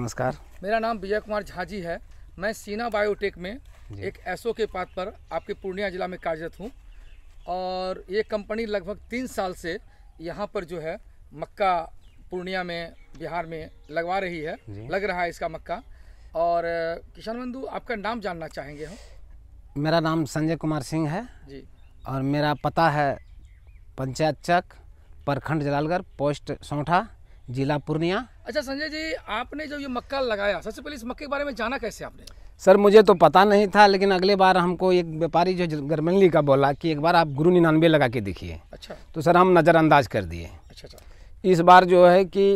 नमस्कार मेरा नाम विजय कुमार झाजी है मैं सीना बायोटेक में एक एसओ के पात पर आपके पूर्णिया जिला में कार्यरत हूँ और ये कंपनी लगभग तीन साल से यहाँ पर जो है मक्का पूर्णिया में बिहार में लगवा रही है लग रहा है इसका मक्का और किसान बंधु आपका नाम जानना चाहेंगे हम मेरा नाम संजय कुमार सिंह है जी और मेरा पता है पंचायत चक प्रखंड जलालगढ़ पोस्ट सौठा जिला पूर्णिया अच्छा संजय जी आपने जो ये मक्का लगाया सबसे पहले इस मक्के के बारे में जाना कैसे आपने सर मुझे तो पता नहीं था लेकिन अगले बार हमको एक व्यापारी जो गर्मली का बोला कि एक बार आप गुरु निन्यानवे लगा के देखिए अच्छा तो सर हम नज़रअंदाज कर दिए अच्छा अच्छा इस बार जो है कि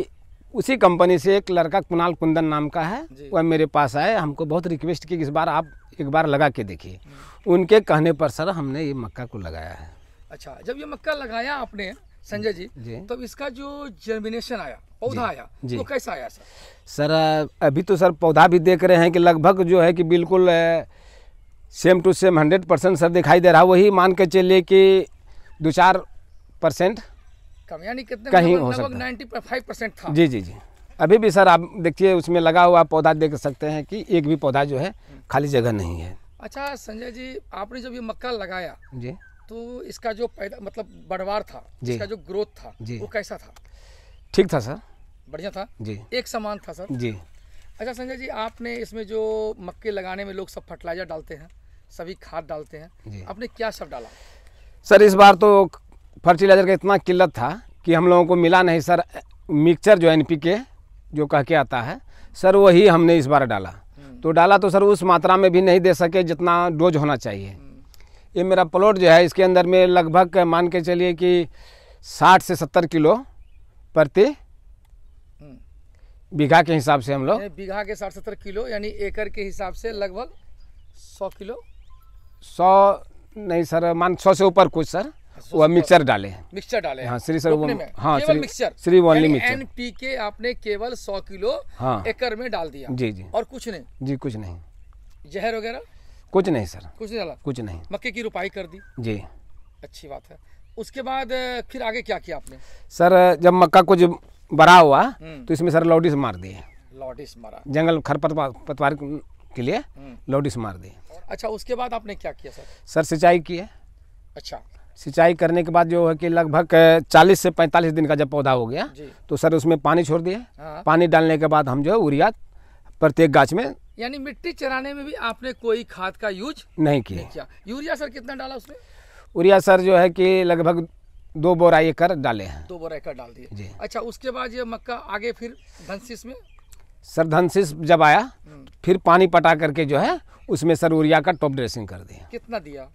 उसी कंपनी से एक लड़का कुणाल कुंदन नाम का है वह मेरे पास आए हमको बहुत रिक्वेस्ट की इस बार आप एक बार लगा के देखिए हम्म। उनके कहने पर सर हमने ये मक्का को लगाया है अच्छा जब ये मक्का लगाया आपने संजय जी, जी तो इसका जो जर्मिनेशन आया पौधा आया जी, वो कैसा आया सर सर अभी तो सर पौधा भी देख रहे हैं कि लगभग जो है कि बिल्कुल same to same hundred percent sir दिखाई दे रहा है वही मान के चलिए कि दो चार परसेंट कम यानी कितने कहीं हो सकता नाइन्टी फाइव परसेंट था जी जी जी अभी भी सर आप देखिए उसमें लगा हुआ पौधा देख सकते हैं कि एक भी पौधा जो है खाली जगह नहीं है अच्छा संजय जी आपने जब ये मक्का लगाया जी तो इसका जो पैदा मतलब बढ़वार था इसका जो ग्रोथ था वो कैसा था ठीक था सर बढ़िया था जी एक समान था सर जी अच्छा संजय जी आपने इसमें जो मक्के लगाने में लोग सब फर्टिलाइजर डालते हैं सभी खाद डालते हैं आपने क्या सब डाला सर इस बार तो फर्टिलाइजर का इतना किल्लत था कि हम लोगों को मिला नहीं सर मिक्सचर जो एन के जो कह के आता है सर वही हमने इस बार डाला हम्म। तो डाला तो सर उस मात्रा में भी नहीं दे सके जितना डोज होना चाहिए ये मेरा प्लॉट जो है इसके अंदर में लगभग मान के चलिए कि साठ से सत्तर किलो प्रति हम्म। बीघा के हिसाब से हम लोग बीघा के साठ सत्तर किलो यानी एकड़ के हिसाब से लगभग सौ किलो सौ नहीं सर मान सौ से ऊपर कुछ सर वह मिक्सर डाले मिक्सर डाले हाँ श्री सर वो हाँ mixture Shri only mixture N P K आपने केवल सौ किलो हाँ एकड़ में डाल दिया जी जी और कुछ नहीं जी कुछ नहीं जहर वगैरह कुछ नहीं सर कुछ नहीं डाला कुछ नहीं मक्के की रुपाई कर दी जी अच्छी बात है उसके बाद फिर आगे क्या किया आपने सर जब मक्का कुछ बड़ा हुआ हम्म। तो इसमें सर लौटिस मार दिए लौटिस मारा जंगल खर पतवार के लिए हम्म। लौटिस मार दिए अच्छा उसके बाद आपने क्या किया सर सर सिंचाई की है अच्छा सिंचाई करने के बाद जो है कि लगभग 40 से 45 दिन का जब पौधा हो गया तो सर उसमें पानी छोड़ दिया हाँ। पानी डालने के बाद हम जो है यूरिया प्रत्येक गाछ में यानी मिट्टी चराने में भी आपने कोई खाद का यूज नहीं किया यूरिया सर कितना डाला उसमें यूरिया सर जो है कि लगभग दो बोरा एकड़ डाले हैं दो बोरा एकड़ डाल दिए जी अच्छा उसके बाद ये मक्का आगे फिर धनसिस में सर धनसिस जब आया हम्म। फिर पानी पटा करके जो है उसमें सर यूरिया का टॉप ड्रेसिंग कर दिया कितना दिया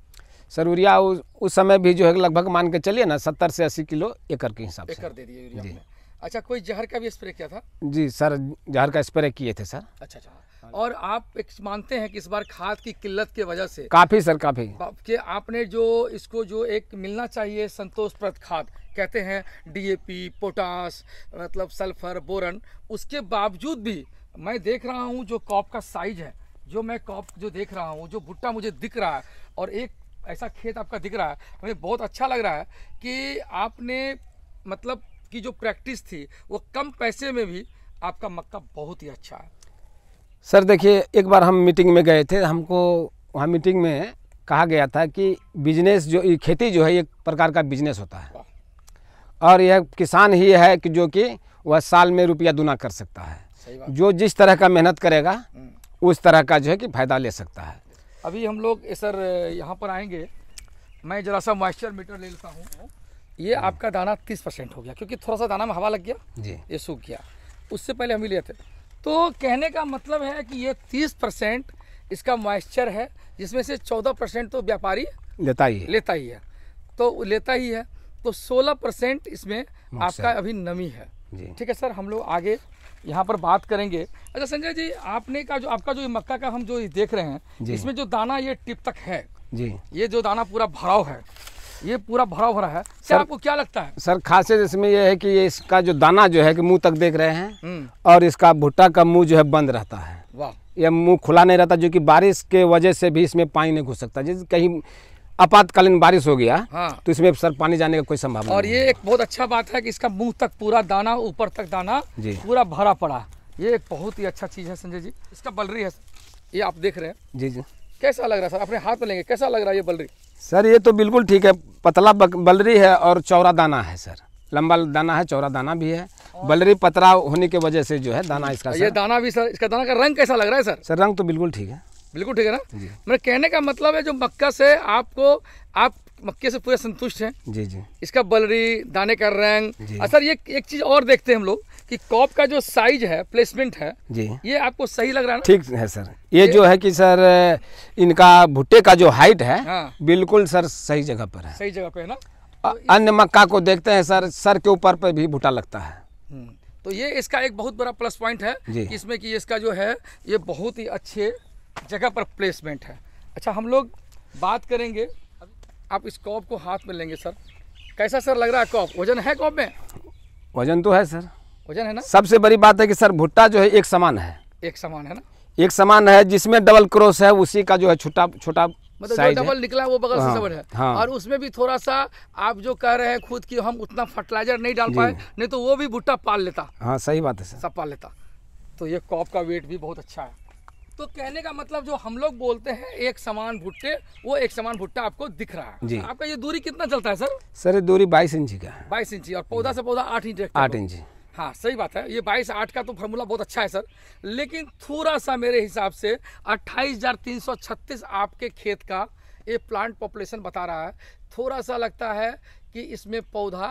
सर यूरिया उस, उस समय भी जो है लगभग मान के चलिए ना सत्तर से अस्सी किलो एकड़ के हिसाब से एकड़ दे दिया यूरिया अच्छा कोई जहर का भी स्प्रे किया था जी सर जहर का स्प्रे किए थे सर अच्छा अच्छा हाँ और आप एक मानते हैं कि इस बार खाद की किल्लत की वजह से काफी सर काफी कि आपने जो इसको जो एक मिलना चाहिए संतोषप्रद खाद कहते हैं डीएपी पोटास मतलब सल्फर बोरन उसके बावजूद भी मैं देख रहा हूँ जो कॉप का साइज है जो मैं कॉप जो देख रहा हूँ जो भुट्टा मुझे दिख रहा है और एक ऐसा खेत आपका दिख रहा है हमें बहुत अच्छा लग रहा है कि आपने मतलब की जो प्रैक्टिस थी वो कम पैसे में भी आपका मक्का बहुत ही अच्छा है सर देखिए एक बार हम मीटिंग में गए थे हमको वहाँ मीटिंग में कहा गया था कि बिजनेस जो खेती जो है एक प्रकार का बिजनेस होता है और यह किसान ही है कि जो कि वह साल में रुपया दुना कर सकता है जो जिस तरह का मेहनत करेगा हम्म। उस तरह का जो है कि फ़ायदा ले सकता है अभी हम लोग सर यहाँ पर आएंगे मैं जरा सा मॉइस्चर मीटर ले लेता हूँ ये आपका दाना तीस परसेंट हो गया क्योंकि थोड़ा सा दाना में हवा लग गया जी ये सूख गया उससे पहले हम ही लेते थे तो कहने का मतलब है कि ये तीस परसेंट इसका मॉइस्चर है जिसमें से चौदह परसेंट तो व्यापारी लेता ही है लेता ही है तो लेता ही है तो सोलह परसेंट इसमें आपका अभी नमी है ठीक है सर हम लोग आगे यहाँ पर बात करेंगे अच्छा संजय जी आपने का जो आपका जो मक्का का हम जो देख रहे हैं इसमें जो दाना ये टिप तक है जी ये जो दाना पूरा भराव है ये पूरा भरा भरा है सर आपको क्या लगता है सर खासियत इसमें यह है कि ये इसका जो दाना जो है कि मुंह तक देख रहे हैं हम्म। और इसका भुट्टा का मुंह जो है बंद रहता है वाह यह मुंह खुला नहीं रहता जो कि बारिश के वजह से भी इसमें पानी नहीं घुस सकता जैसे कहीं आपातकालीन बारिश हो गया हाँ। तो इसमें सर पानी जाने का कोई संभावना और ये एक बहुत अच्छा बात है की इसका मुंह तक पूरा दाना ऊपर तक दाना पूरा भरा पड़ा ये एक बहुत ही अच्छा चीज़ है संजय जी इसका बलरी है ये आप देख रहे हैं जी जी कैसा लग रहा है सर अपने हाथ में लेंगे कैसा लग रहा है ये बलरी सर ये तो बिल्कुल ठीक है पतला बलरी है और चौरा दाना है सर लंबा दाना है चौरा दाना भी है बलरी पतरा होने की वजह से जो है दाना इसका ये दाना भी सर इसका दाना का रंग कैसा लग रहा है सर सर रंग तो बिल्कुल ठीक है बिल्कुल ठीक है ना मेरे कहने का मतलब है जो मक्का से आपको आप मक्के से पूरे संतुष्ट हैं जी जी इसका बलरी दाने का रंग अच्छा, सर ये एक चीज और देखते हैं हम लोग कि कॉप का जो साइज है प्लेसमेंट है जी ये आपको सही लग रहा है ठीक है सर ये, ये जो है कि सर इनका भुट्टे का जो हाइट है हाँ। बिल्कुल सर सही जगह पर है सही जगह पे है ना तो अन्य मक्का को देखते हैं सर सर के ऊपर पे भी भुट्टा लगता है हम्म। तो ये इसका एक बहुत बड़ा प्लस पॉइंट है इसमें कि इसका जो है ये बहुत ही अच्छे जगह पर प्लेसमेंट है अच्छा हम लोग बात करेंगे आप इस कॉप को हाथ में लेंगे सर कैसा सर लग रहा है कॉप वजन है कॉप में वजन तो है सर वजन है ना सबसे बड़ी बात है कि सर भुट्टा जो है एक समान है एक समान है ना एक समान है जिसमें डबल क्रॉस है उसी का जो है छोटा छोटा मतलब डबल निकला वो बगल हाँ, से है हाँ, और उसमें भी थोड़ा सा आप जो कह रहे हैं खुद कि हम उतना फर्टिलाइजर नहीं डाल पाए नहीं तो वो भी भुट्टा पाल लेता हाँ सही बात है सर सब पाल लेता तो ये कॉप का वेट भी बहुत अच्छा है तो कहने का मतलब जो हम लोग बोलते हैं एक समान भुट्टे वो एक समान भुट्टा आपको दिख रहा है आपका ये दूरी कितना चलता है सर सर दूरी बाईस इंची का बाईस इंची और पौधा से पौधा आठ इंच आठ इंची हाँ सही बात है ये बाईस आठ का तो फॉर्मूला बहुत अच्छा है सर लेकिन थोड़ा सा मेरे हिसाब से अट्ठाईस आपके खेत का ये प्लांट पॉपुलेशन बता रहा है थोड़ा सा लगता है कि इसमें पौधा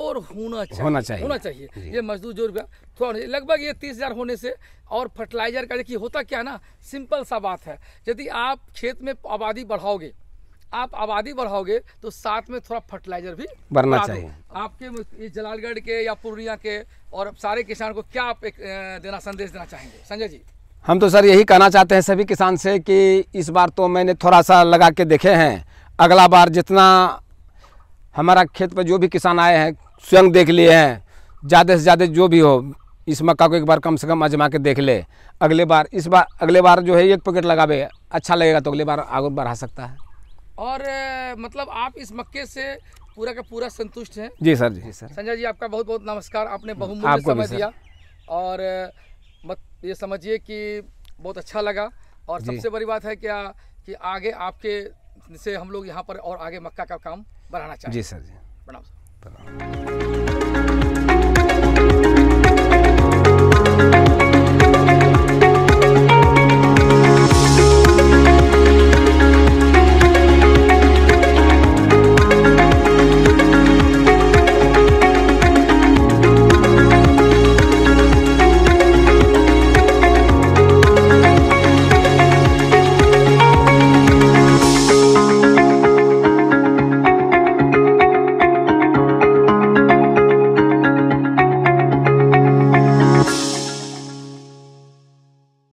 और होना चाहिए होना चाहिए होना चाहिए ये मजदूर जो थोड़ा लगभग ये तीस हज़ार होने से और फर्टिलाइजर का देखिए होता क्या ना सिंपल सा बात है यदि आप खेत में आबादी बढ़ाओगे आप आबादी बढ़ाओगे तो साथ में थोड़ा फर्टिलाइजर भी बढ़ना चाहिए आपके जलालगढ़ के या पूर्णिया के और सारे किसान को क्या आप एक देना संदेश देना चाहेंगे संजय जी हम तो सर यही कहना चाहते हैं सभी किसान से कि इस बार तो मैंने थोड़ा सा लगा के देखे हैं अगला बार जितना हमारा खेत पर जो भी किसान आए हैं स्वयं देख लिए हैं ज़्यादा से ज़्यादा जो भी हो इस मक्का को एक बार कम से कम आजमा के देख ले अगले बार इस बार अगले बार जो है एक पैकेट लगावे अच्छा लगेगा तो अगले बार आगे बढ़ा सकता है और मतलब आप इस मक्के से पूरा का पूरा संतुष्ट हैं जी सर जी सर संजय जी आपका बहुत बहुत नमस्कार आपने हाँ, बहुमूल्य समय दिया और मत ये समझिए कि बहुत अच्छा लगा और सबसे बड़ी बात है क्या कि आगे आपके से हम लोग यहाँ पर और आगे मक्का का काम बढ़ाना चाहिए जी सर जी प्रणाम सर प्रणाम